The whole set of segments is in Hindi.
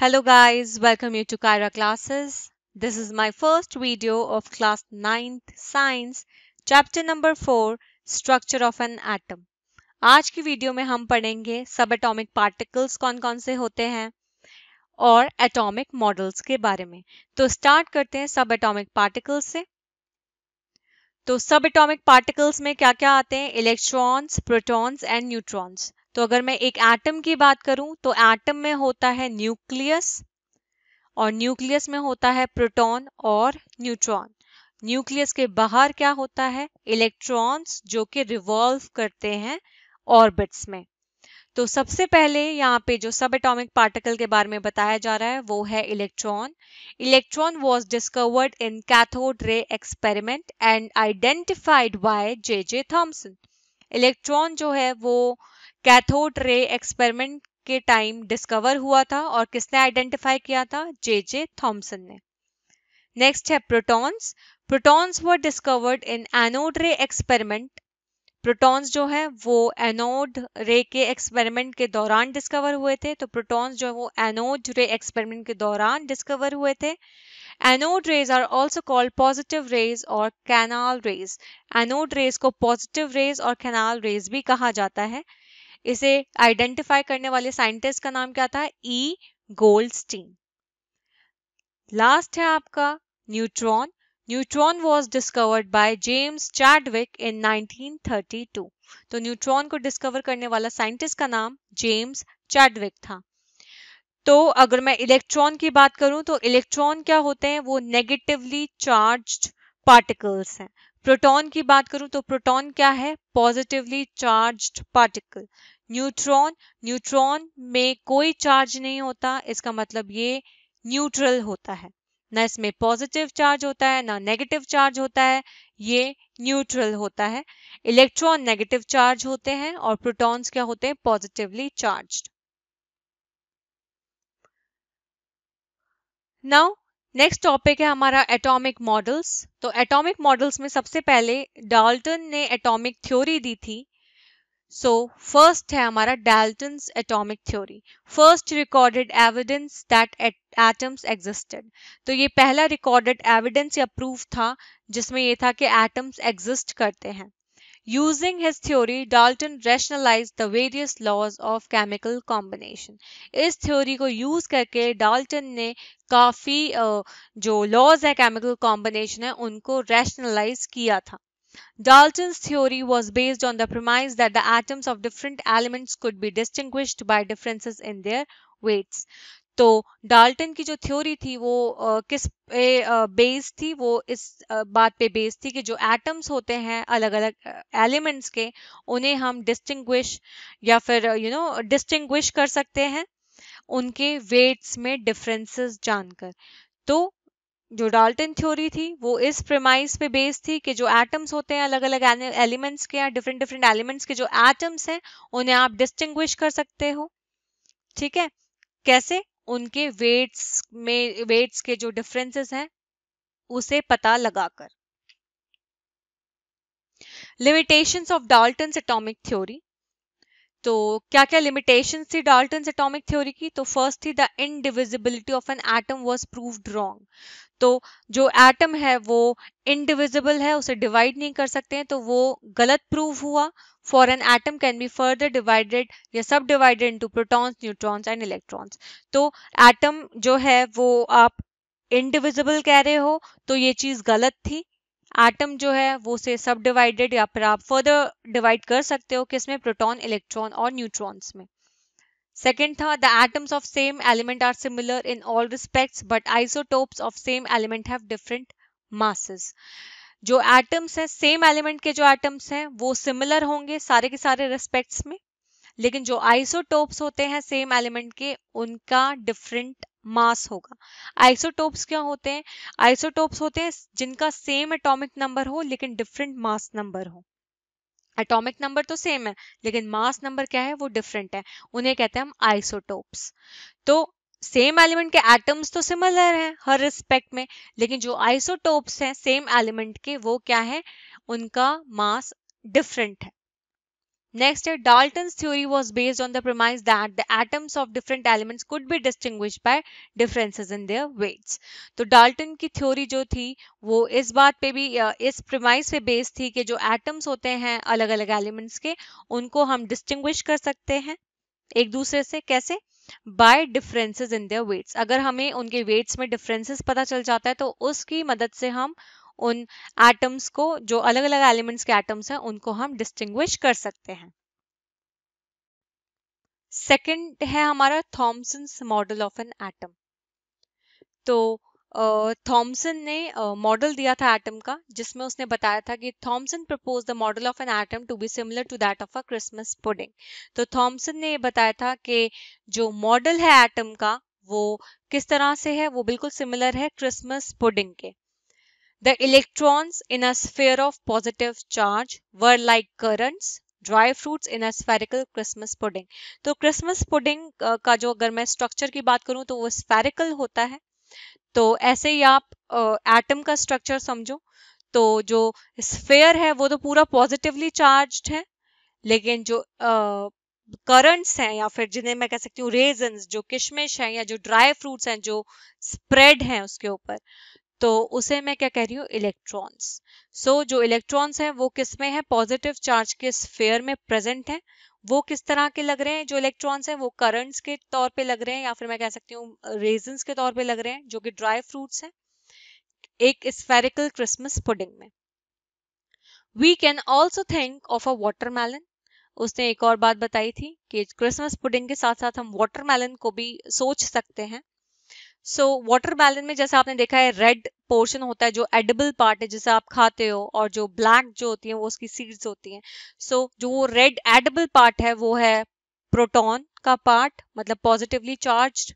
Hello guys, welcome you to Kyra classes. This is my first video of class 9th science chapter number 4 structure of an atom आज की वीडियो में हम पढ़ेंगे सब एटॉमिक पार्टिकल्स कौन कौन से होते हैं और एटॉमिक मॉडल्स के बारे में तो स्टार्ट करते हैं सब एटॉमिक पार्टिकल्स से तो सब एटॉमिक पार्टिकल्स में क्या क्या आते हैं इलेक्ट्रॉन्स प्रोटॉन्स एंड न्यूट्रॉन्स तो अगर मैं एक एटम की बात करूं तो एटम में होता है न्यूक्लियस और न्यूक्लियस में होता है प्रोटॉन और न्यूट्रॉन न्यूक्लियस के बाहर क्या होता है इलेक्ट्रॉन्स जो कि रिवॉल्व करते हैं ऑर्बिट्स में तो सबसे पहले यहाँ पे जो सब एटॉमिक पार्टिकल के बारे में बताया जा रहा है वो है electron electron was discovered in cathode ray experiment and identified by J J Thomson electron जो है वो कैथोड रे एक्सपेरिमेंट के टाइम डिस्कवर हुआ था और किसने आइडेंटिफाई किया था जे जे थॉम्सन ने नेक्स्ट है protons protons were discovered in anode ray experiment protons जो है वो एनोड रे के एक्सपेरिमेंट के दौरान डिस्कवर हुए थे तो प्रोटॉन्स जो है वो एनोड रे एक्सपेरिमेंट के दौरान डिस्कवर हुए थे anode rays are also called positive rays और कैनाल रेज एनोड रेज को पॉजिटिव रेज और कैनाल रेज भी कहा जाता है इसे आइडेंटिफाई करने वाले साइंटिस्ट का नाम क्या था ई गोल्डस्टीन लास्ट है आपका neutron neutron was discovered by James Chadwick in 1932 तो न्यूट्रॉन को डिस्कवर करने वाला साइंटिस्ट का नाम जेम्स चैडविक था तो अगर मैं इलेक्ट्रॉन की बात करूं तो इलेक्ट्रॉन क्या होते हैं वो नेगेटिवली चार्ज्ड पार्टिकल्स हैं प्रोटॉन की बात करूं तो प्रोटॉन क्या है positively charged particle neutron neutron में कोई चार्ज नहीं होता इसका मतलब ये न्यूट्रल होता है ना इसमें पॉजिटिव चार्ज होता है ना नेगेटिव चार्ज होता है ये न्यूट्रल होता है इलेक्ट्रॉन नेगेटिव चार्ज होते हैं और प्रोटॉन्स क्या होते हैं positively charged now next topic है हमारा एटॉमिक मॉडल्स तो एटॉमिक मॉडल्स में सबसे पहले डाल्टन ने एटॉमिक थ्योरी दी थी सो so, फर्स्ट है हमारा Dalton atomic theory first recorded evidence that atoms existed तो ये पहला रिकॉर्डेड एविडेंस या प्रूफ था जिसमें ये था कि एटम्स एग्जिस्ट करते हैं Using his theory, Dalton rationalized the various laws of chemical combination. इस थ्योरी को यूज करके डाल्टन ने काफी जो लॉज है केमिकल कॉम्बिनेशन है उनको रैशनलाइज किया था Dalton's theory was based on the premise that the atoms of different elements could be distinguished by differences in their weights. तो डाल्टन की जो थ्योरी थी वो किस पे बेस थी वो इस बात पे बेस थी कि जो एटम्स होते हैं अलग अलग एलिमेंट्स के उन्हें हम डिस्टिंग्विश या फिर यू नो डिस्टिंग्विश कर सकते हैं उनके वेट्स में डिफरेंसेस जानकर तो जो डाल्टन थ्योरी थी वो इस प्रेमाइस पे बेस थी कि जो एटम्स होते हैं अलग अलग एलिमेंट्स के या डिफरेंट डिफरेंट एलिमेंट्स के जो एटम्स हैं उन्हें आप डिस्टिंग्विश कर सकते हो ठीक है कैसे उनके वेट्स में वेट्स के जो डिफरेंसेस हैं उसे पता लगाकर limitations of Dalton atomic theory तो क्या क्या लिमिटेशन थी डाल्टन एटॉमिक थ्योरी की तो फर्स्ट थी the indivisibility of an atom was proved wrong तो जो एटम है वो इनडिविजिबल है उसे डिवाइड नहीं कर सकते हैं तो वो गलत प्रूव हुआ for an atom can be further divided या sub divided into protons neutrons and electrons तो एटम जो है वो आप इनडिविजिबल कह रहे हो तो ये चीज गलत थी एटम जो है वो से सब डिवाइडेड या फिर आप फर्दर डिवाइड कर सकते हो किसमें प्रोटॉन इलेक्ट्रॉन और न्यूट्रॉन्स में सेकेंड था the atoms of same element are similar in all respects but isotopes of same element have different masses जो एटम्स हैं सेम एलिमेंट के जो एटम्स हैं वो सिमिलर होंगे सारे के सारे रिस्पेक्ट्स में लेकिन जो आइसोटोप्स होते हैं सेम एलिमेंट के उनका डिफरेंट मास होगा आइसोटोप्स क्या होते हैं आइसोटोप्स होते हैं जिनका सेम एटॉमिक नंबर हो लेकिन डिफरेंट मास नंबर हो एटॉमिक नंबर तो सेम है लेकिन मास नंबर क्या है वो डिफरेंट है उन्हें कहते हैं हम आइसोटोप्स तो सेम एलिमेंट के एटम्स तो सिमिलर हैं हर रिस्पेक्ट में लेकिन जो आइसोटोप्स हैं सेम एलिमेंट के वो क्या है उनका मास डिफरेंट है Next, Dalton's theory was based on the premise that the atoms of different elements could be distinguished by differences in their weights. तो डाल्टन की थ्योरी जो थी वो इस बात पे भी इस प्रिमाइस पे बेस्ड थी कि जो एटम्स होते हैं अलग अलग एलिमेंट्स के उनको हम डिस्टिंग्विश कर सकते हैं एक दूसरे से कैसे by differences in their weights अगर हमें उनके वेट्स में डिफरेंसेस पता चल जाता है तो उसकी मदद से हम उन एटम्स को जो अलग अलग एलिमेंट्स के एटम्स हैं उनको हम डिस्टिंग्विश कर सकते हैं सेकंड है हमारा Thomson's model of an atom तो थॉमसन ने मॉडल दिया था एटम का जिसमें उसने बताया था कि Thomson propose the model of an atom to be similar to that of a Christmas pudding तो थॉमसन ने ये बताया था कि जो मॉडल है एटम का वो किस तरह से है वो बिल्कुल सिमिलर है क्रिसमस पुडिंग के The electrons in a sphere of positive charge were like currents dry fruits in a Christmas pudding तो क्रिसमस पुडिंग का जो अगर मैं स्ट्रक्चर की बात करूं तो वो स्पेरिकल होता है तो ऐसे ही आप एटम का स्ट्रक्चर समझो तो जो स्फेयर है वो तो पूरा पॉजिटिवली चार्ज है लेकिन जो करंट्स हैं या फिर जिन्हें मैं कह सकती हूँ रेजन जो किशमिश हैं या जो ड्राई फ्रूट्स हैं जो स्प्रेड हैं उसके ऊपर तो उसे मैं क्या कह रही हूँ इलेक्ट्रॉन्स सो जो इलेक्ट्रॉन्स हैं वो किस में है पॉजिटिव चार्ज के स्फेयर में प्रेजेंट है वो किस तरह के लग रहे हैं जो इलेक्ट्रॉन्स हैं वो करंट्स के तौर पे लग रहे हैं या फिर मैं कह सकती हूँ रेजन्स के तौर पे लग रहे हैं जो कि ड्राई फ्रूट्स हैं एक स्फेरिकल क्रिसमस पुडिंग में we can also think of a watermelon उसने एक और बात बताई थी कि क्रिसमस पुडिंग के साथ साथ हम वाटरमेलन को भी सोच सकते हैं सो वाटरमेलन में जैसा आपने देखा है रेड पोर्शन होता है जो एडिबल पार्ट है जैसे आप खाते हो और जो ब्लैक जो होती है वो उसकी सीड्स होती हैं सो so, जो वो रेड एडिबल पार्ट है वो है प्रोटॉन का पार्ट मतलब पॉजिटिवली चार्ज्ड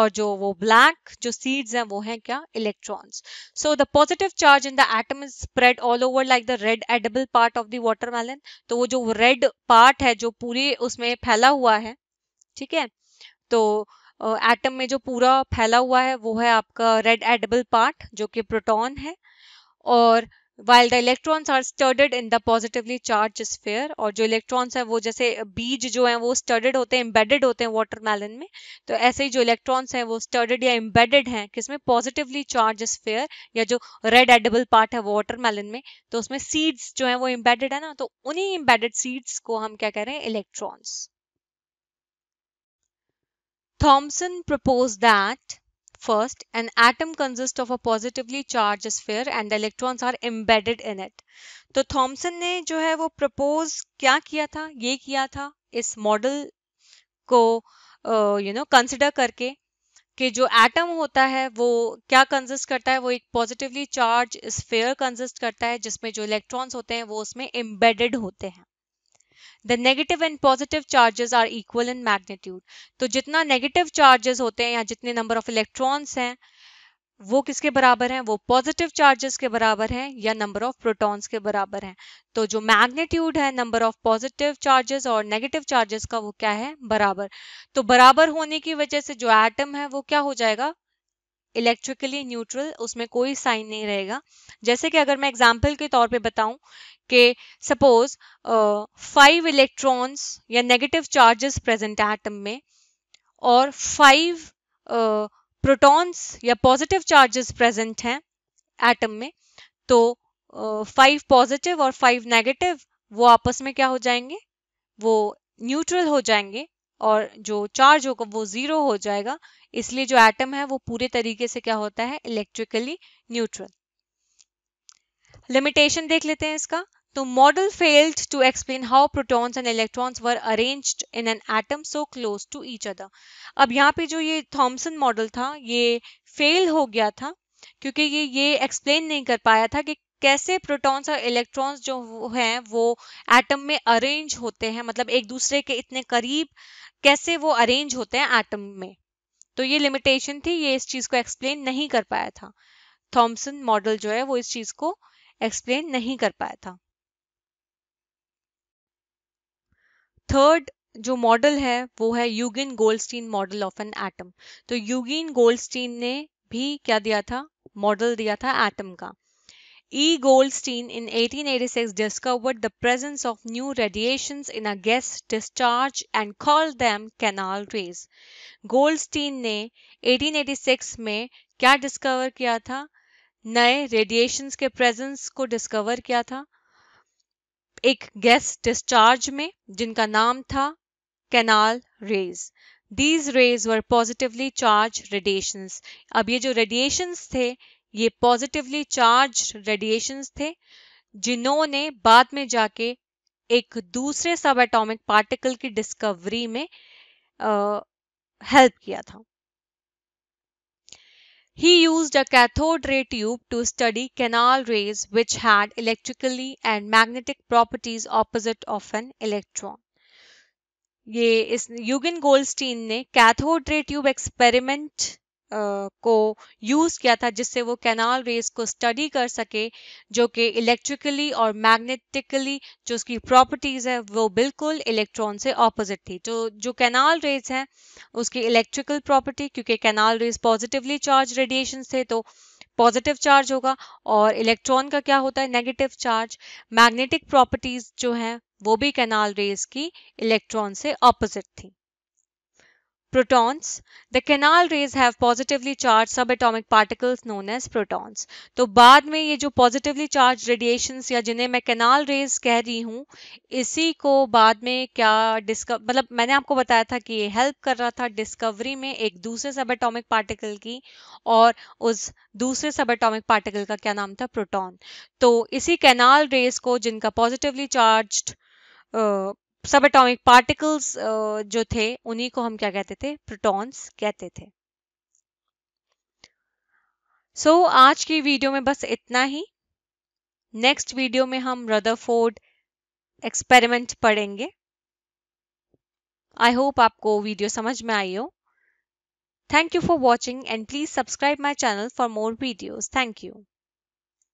और जो वो ब्लैक जो सीड्स हैं वो हैं क्या electrons so the positive charge in the atom is spread all over like the red edible part of the watermelon तो वो जो रेड पार्ट है जो पूरी उसमें फैला हुआ है ठीक है तो एटम में जो पूरा फैला हुआ है वो है आपका रेड एडेबल पार्ट जो कि प्रोटॉन है और while the electrons are studded in the positively charge sphere और जो इलेक्ट्रॉन्स है वो जैसे बीज जो है वो स्टडेड होते हैं एम्बेडेड होते हैं वाटर वाटरमेलन में तो ऐसे ही जो इलेक्ट्रॉन्स है वो स्टडेड या इम्बेडेड है किसमें पॉजिटिवली चार्ज स्फेयर या जो रेड एडेबल पार्ट है वाटर मेलन में तो उसमें सीड्स जो है वो इम्बेडेड है ना तो उन्ही इम्बेडेड सीड्स को हम क्या कह रहे हैं electrons Thomson proposed that First, an atom consists of a positively charged sphere and electrons are embedded in it. तो थॉमसन ने जो है वो प्रपोज क्या किया था ये किया था इस मॉडल को यू नो कंसिडर करके कि जो एटम होता है वो क्या कंसिस्ट करता है वो एक पॉजिटिवली चार्ज स्फेयर कंसिस्ट करता है जिसमें जो इलेक्ट्रॉन्स होते हैं वो उसमें एम्बेडेड होते हैं the negative and positive charges are equal in magnitude तो जितना नेगेटिव चार्जेस होते हैं या जितने नंबर ऑफ इलेक्ट्रॉन्स हैं वो किसके बराबर हैं वो पॉजिटिव चार्जेस के बराबर हैं या नंबर ऑफ प्रोटॉन्स के बराबर हैं तो जो मैग्नीट्यूड है नंबर ऑफ पॉजिटिव चार्जेस और नेगेटिव चार्जेस का वो क्या है बराबर तो बराबर होने की वजह से जो एटम है वो क्या हो जाएगा इलेक्ट्रिकली न्यूट्रल उसमें कोई साइन नहीं रहेगा जैसे कि अगर मैं एग्जाम्पल के तौर पे बताऊं कि सपोज फाइव इलेक्ट्रॉन्स या नेगेटिव चार्जेस प्रेजेंट एटम में और फाइव प्रोटॉन्स या पॉजिटिव चार्जेस प्रेजेंट हैं एटम में तो फाइव uh, पॉजिटिव और फाइव नेगेटिव वो आपस में क्या हो जाएंगे वो न्यूट्रल हो जाएंगे और जो चार्ज होगा वो ज़ीरो हो जाएगा इसलिए जो एटम है वो पूरे तरीके से क्या होता है इलेक्ट्रिकली न्यूट्रल लिमिटेशन देख लेते हैं इसका तो model failed to explain how protons and electrons were arranged in an atom so close to each other अब यहाँ पे जो ये थॉमसन मॉडल था ये फेल हो गया था क्योंकि ये ये एक्सप्लेन नहीं कर पाया था कि कैसे प्रोटॉन्स और इलेक्ट्रॉन्स जो हैं वो एटम में अरेंज होते हैं मतलब एक दूसरे के इतने करीब कैसे वो अरेंज होते हैं एटम में तो ये लिमिटेशन थी ये इस चीज़ को एक्सप्लेन नहीं कर पाया था थॉमसन मॉडल जो है वो इस चीज़ को एक्सप्लेन नहीं कर पाया था थर्ड जो मॉडल है वो है Eugen Goldstein model of an atom तो यूगिन गोल्डस्टीन ने भी क्या दिया था मॉडल दिया था एटम का E. Goldstein in 1886 discovered the presence of new radiations in a gas discharge and called them canal rays. Goldstein ने 1886 में क्या डिस्कवर किया था नए रेडिएशंस के प्रेजेंस को डिस्कवर किया था एक गैस डिस्चार्ज में जिनका नाम था canal rays these rays were positively charge radiations अब ये जो रेडिएशंस थे ये पॉजिटिवली चार्ज रेडिएशन थे जिन्होंने बाद में जाके एक दूसरे सब एटॉमिक पार्टिकल की डिस्कवरी में हेल्प किया था he use a cathode ray tube to study canal rays which had electrically and magnetic properties opposite of an electron ये इस युगिन गोल्डस्टीन ने कैथोड रे ट्यूब एक्सपेरिमेंट को यूज़ किया था जिससे वो कैनाल रेस को स्टडी कर सके जो कि इलेक्ट्रिकली और मैग्नेटिकली जो उसकी प्रॉपर्टीज़ है वो बिल्कुल इलेक्ट्रॉन से ऑपोजिट थी तो जो कैनाल रेस है उसकी इलेक्ट्रिकल प्रॉपर्टी क्योंकि canal rays positively charge radiation थे तो पॉजिटिव चार्ज होगा और इलेक्ट्रॉन का क्या होता है नेगेटिव चार्ज मैग्नेटिक प्रॉपर्टीज़ जो हैं वो भी कैनाल रेस की इलेक्ट्रॉन से ऑपोजिट थी protons the canal rays have positively charge sub atomic particles known as protons तो बाद में ये जो पॉजिटिवली चार्ज रेडिएशंस या जिन्हें मैं कैनाल रेज कह रही हूँ इसी को बाद में क्या डिस्कव मतलब मैंने आपको बताया था कि ये हेल्प कर रहा था डिस्कवरी में एक दूसरे सब एटॉमिक पार्टिकल की और उस दूसरे सब एटॉमिक पार्टिकल का क्या नाम था प्रोटॉन तो इसी कैनाल रेज को जिनका positively charge sub atomic particles जो थे उन्हीं को हम क्या कहते थे प्रोटॉन्स कहते थे सो so, आज की वीडियो में बस इतना ही नेक्स्ट वीडियो में हम रदरफोर्ड एक्सपेरिमेंट पढ़ेंगे आई होप आपको वीडियो समझ में आई हो thank you for watching and please subscribe my channel for more videos thank you